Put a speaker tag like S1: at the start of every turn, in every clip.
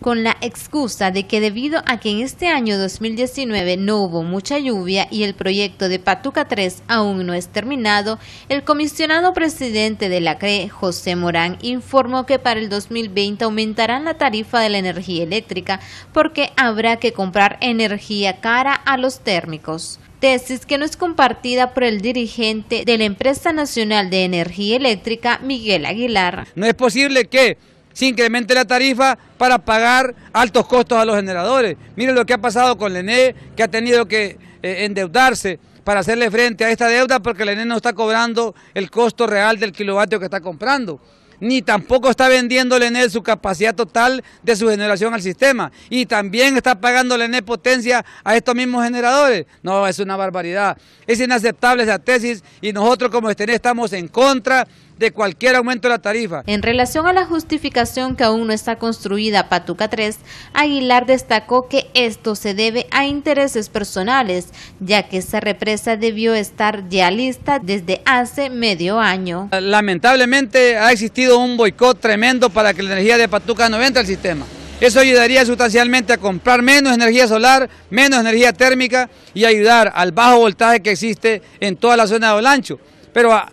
S1: con la excusa de que debido a que en este año 2019 no hubo mucha lluvia y el proyecto de Patuca 3 aún no es terminado, el comisionado presidente de la CRE, José Morán, informó que para el 2020 aumentarán la tarifa de la energía eléctrica porque habrá que comprar energía cara a los térmicos tesis que no es compartida por el dirigente de la Empresa Nacional de Energía Eléctrica, Miguel Aguilar.
S2: No es posible que se incremente la tarifa para pagar altos costos a los generadores. Miren lo que ha pasado con Lené, que ha tenido que eh, endeudarse para hacerle frente a esta deuda porque ENE no está cobrando el costo real del kilovatio que está comprando ni tampoco está vendiendo Lené su capacidad total de su generación al sistema. Y también está pagando Lené potencia a estos mismos generadores. No, es una barbaridad. Es inaceptable esa tesis y nosotros como estén estamos en contra de cualquier aumento de la tarifa. En
S1: relación a la justificación que aún no está construida Patuca 3, Aguilar destacó que esto se debe a intereses personales, ya que esa represa debió estar ya lista desde
S2: hace medio año. Lamentablemente ha existido un boicot tremendo para que la energía de Patuca no entre al sistema. Eso ayudaría sustancialmente a comprar menos energía solar, menos energía térmica y ayudar al bajo voltaje que existe en toda la zona de Olancho. Pero a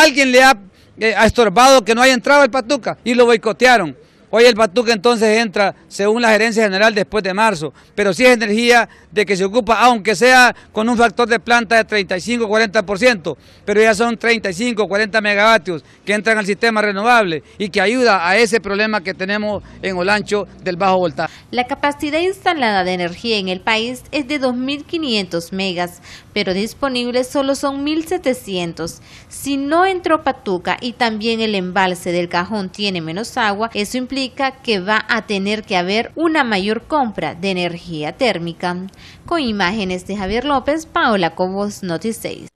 S2: alguien le ha eh, ha estorbado que no haya entrado el Patuca y lo boicotearon. Hoy el Patuca entonces entra según la gerencia general después de marzo, pero sí es energía de que se ocupa, aunque sea con un factor de planta de 35-40%, pero ya son 35-40 megavatios que entran al sistema renovable y que ayuda a ese problema que tenemos en Olancho del bajo voltaje. La capacidad instalada de energía en el país
S1: es de 2.500 megas, pero disponibles solo son 1.700. Si no entró Patuca y también el embalse del cajón tiene menos agua, eso implica que va a tener que haber una mayor compra de energía térmica. Con imágenes de Javier López, Paola Cobos, Noticias.